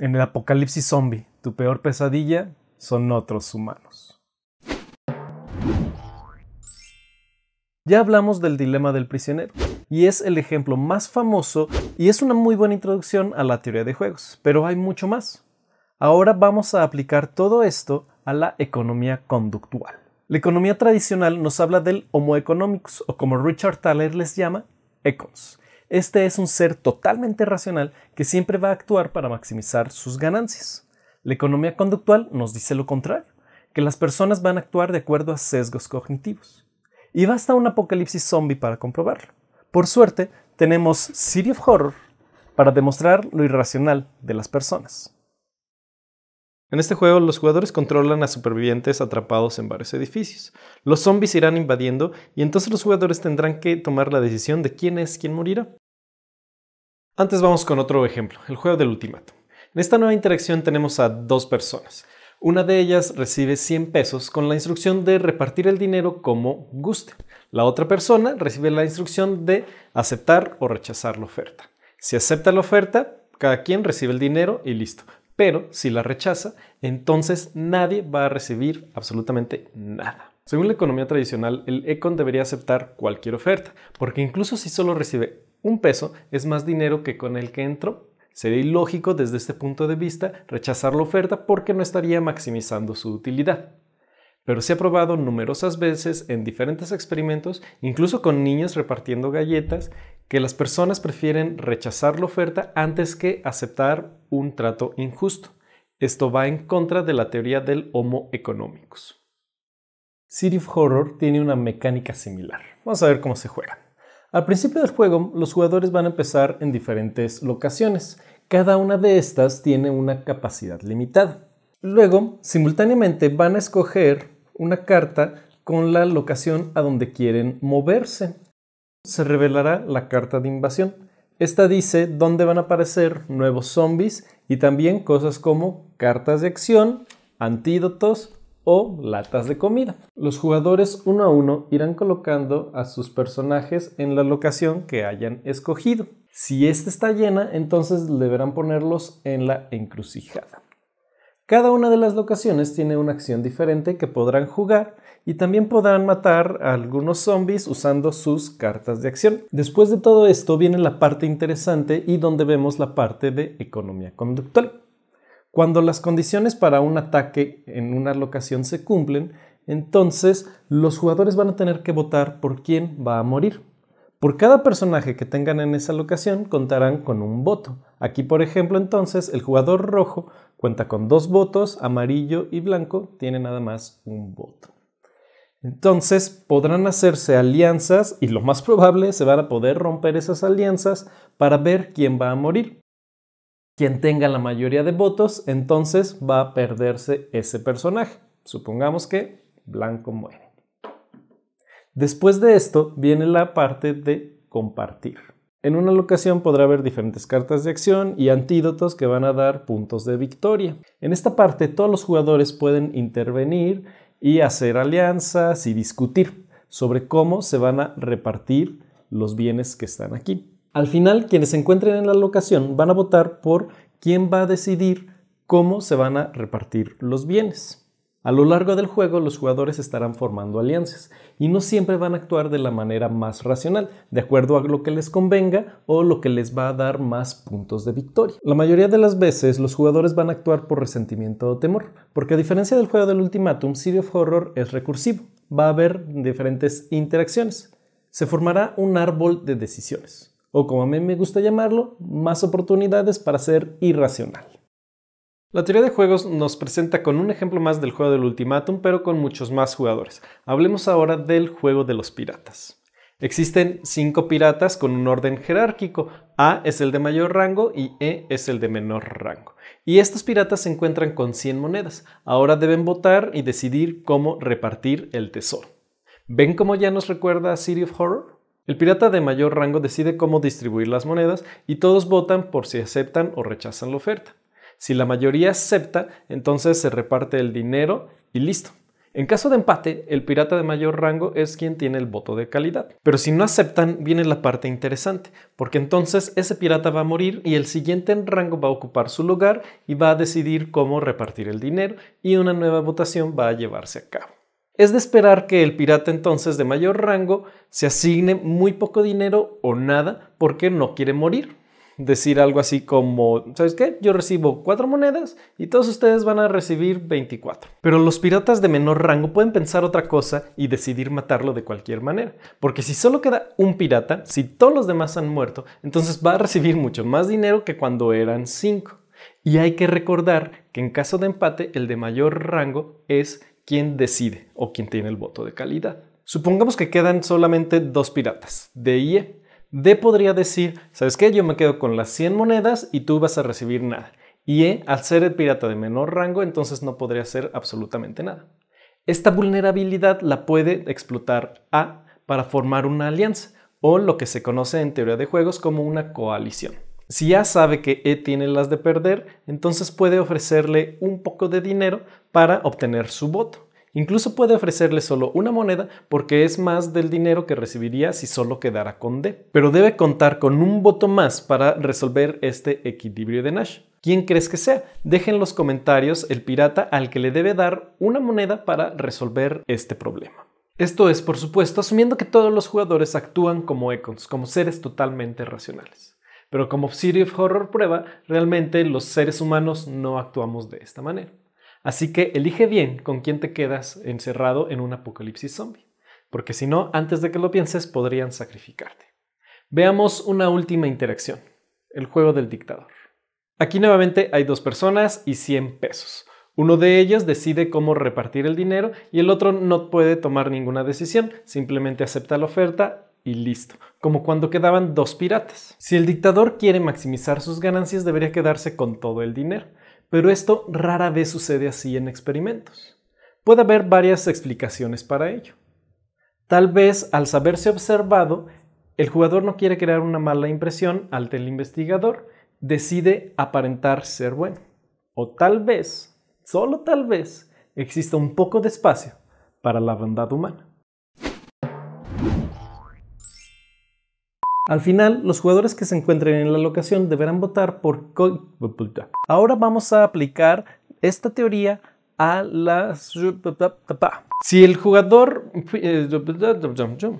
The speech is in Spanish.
En el apocalipsis zombie, tu peor pesadilla son otros humanos. Ya hablamos del dilema del prisionero, y es el ejemplo más famoso y es una muy buena introducción a la teoría de juegos, pero hay mucho más. Ahora vamos a aplicar todo esto a la economía conductual. La economía tradicional nos habla del Homo economicus, o como Richard Thaler les llama, econs, este es un ser totalmente racional que siempre va a actuar para maximizar sus ganancias. La economía conductual nos dice lo contrario, que las personas van a actuar de acuerdo a sesgos cognitivos. Y basta un apocalipsis zombie para comprobarlo. Por suerte, tenemos City of Horror para demostrar lo irracional de las personas. En este juego los jugadores controlan a supervivientes atrapados en varios edificios. Los zombies irán invadiendo y entonces los jugadores tendrán que tomar la decisión de quién es quien morirá. Antes vamos con otro ejemplo, el juego del ultimato. En esta nueva interacción tenemos a dos personas. Una de ellas recibe 100 pesos con la instrucción de repartir el dinero como guste. La otra persona recibe la instrucción de aceptar o rechazar la oferta. Si acepta la oferta, cada quien recibe el dinero y listo. Pero si la rechaza, entonces nadie va a recibir absolutamente nada. Según la economía tradicional, el Econ debería aceptar cualquier oferta, porque incluso si solo recibe un peso, es más dinero que con el que entró. Sería ilógico desde este punto de vista rechazar la oferta porque no estaría maximizando su utilidad pero se ha probado numerosas veces en diferentes experimentos, incluso con niños repartiendo galletas, que las personas prefieren rechazar la oferta antes que aceptar un trato injusto. Esto va en contra de la teoría del Homo economicus. City of Horror tiene una mecánica similar. Vamos a ver cómo se juega. Al principio del juego, los jugadores van a empezar en diferentes locaciones. Cada una de estas tiene una capacidad limitada. Luego, simultáneamente van a escoger una carta con la locación a donde quieren moverse. Se revelará la carta de invasión. Esta dice dónde van a aparecer nuevos zombies y también cosas como cartas de acción, antídotos o latas de comida. Los jugadores uno a uno irán colocando a sus personajes en la locación que hayan escogido. Si esta está llena, entonces deberán ponerlos en la encrucijada. Cada una de las locaciones tiene una acción diferente que podrán jugar y también podrán matar a algunos zombies usando sus cartas de acción. Después de todo esto viene la parte interesante y donde vemos la parte de economía conductual. Cuando las condiciones para un ataque en una locación se cumplen, entonces los jugadores van a tener que votar por quién va a morir. Por cada personaje que tengan en esa locación contarán con un voto. Aquí, por ejemplo, entonces, el jugador rojo cuenta con dos votos, amarillo y blanco tiene nada más un voto. Entonces podrán hacerse alianzas y lo más probable se van a poder romper esas alianzas para ver quién va a morir. Quien tenga la mayoría de votos, entonces va a perderse ese personaje. Supongamos que blanco muere. Después de esto viene la parte de compartir. En una locación podrá haber diferentes cartas de acción y antídotos que van a dar puntos de victoria. En esta parte todos los jugadores pueden intervenir y hacer alianzas y discutir sobre cómo se van a repartir los bienes que están aquí. Al final, quienes se encuentren en la locación van a votar por quién va a decidir cómo se van a repartir los bienes. A lo largo del juego los jugadores estarán formando alianzas y no siempre van a actuar de la manera más racional, de acuerdo a lo que les convenga o lo que les va a dar más puntos de victoria. La mayoría de las veces los jugadores van a actuar por resentimiento o temor, porque a diferencia del juego del ultimátum, City of Horror es recursivo, va a haber diferentes interacciones. Se formará un árbol de decisiones, o como a mí me gusta llamarlo, más oportunidades para ser irracional. La teoría de juegos nos presenta con un ejemplo más del juego del ultimátum, pero con muchos más jugadores. Hablemos ahora del juego de los piratas. Existen cinco piratas con un orden jerárquico. A es el de mayor rango y E es el de menor rango. Y estos piratas se encuentran con 100 monedas. Ahora deben votar y decidir cómo repartir el tesoro. ¿Ven cómo ya nos recuerda City of Horror? El pirata de mayor rango decide cómo distribuir las monedas y todos votan por si aceptan o rechazan la oferta. Si la mayoría acepta, entonces se reparte el dinero y listo. En caso de empate, el pirata de mayor rango es quien tiene el voto de calidad. Pero si no aceptan, viene la parte interesante, porque entonces ese pirata va a morir y el siguiente en rango va a ocupar su lugar y va a decidir cómo repartir el dinero y una nueva votación va a llevarse a cabo. Es de esperar que el pirata entonces de mayor rango se asigne muy poco dinero o nada porque no quiere morir decir algo así como, ¿sabes qué? Yo recibo cuatro monedas y todos ustedes van a recibir 24. Pero los piratas de menor rango pueden pensar otra cosa y decidir matarlo de cualquier manera. Porque si solo queda un pirata, si todos los demás han muerto, entonces va a recibir mucho más dinero que cuando eran cinco. Y hay que recordar que en caso de empate, el de mayor rango es quien decide o quien tiene el voto de calidad. Supongamos que quedan solamente dos piratas, de IE D podría decir, ¿sabes qué? Yo me quedo con las 100 monedas y tú vas a recibir nada. Y E, al ser el pirata de menor rango, entonces no podría hacer absolutamente nada. Esta vulnerabilidad la puede explotar A para formar una alianza, o lo que se conoce en teoría de juegos como una coalición. Si A sabe que E tiene las de perder, entonces puede ofrecerle un poco de dinero para obtener su voto. Incluso puede ofrecerle solo una moneda porque es más del dinero que recibiría si solo quedara con D. Pero debe contar con un voto más para resolver este equilibrio de Nash. ¿Quién crees que sea? Dejen en los comentarios el pirata al que le debe dar una moneda para resolver este problema. Esto es, por supuesto, asumiendo que todos los jugadores actúan como Econs, como seres totalmente racionales. Pero como City of Horror prueba, realmente los seres humanos no actuamos de esta manera. Así que elige bien con quién te quedas encerrado en un apocalipsis zombie, porque si no, antes de que lo pienses, podrían sacrificarte. Veamos una última interacción, el juego del dictador. Aquí nuevamente hay dos personas y 100 pesos. Uno de ellos decide cómo repartir el dinero y el otro no puede tomar ninguna decisión, simplemente acepta la oferta y listo, como cuando quedaban dos piratas. Si el dictador quiere maximizar sus ganancias, debería quedarse con todo el dinero, pero esto rara vez sucede así en experimentos. Puede haber varias explicaciones para ello. Tal vez al saberse observado, el jugador no quiere crear una mala impresión al el investigador, decide aparentar ser bueno. O tal vez, solo tal vez, exista un poco de espacio para la bondad humana. Al final, los jugadores que se encuentren en la locación deberán votar por... Ahora vamos a aplicar esta teoría a la... Si el jugador... Eh,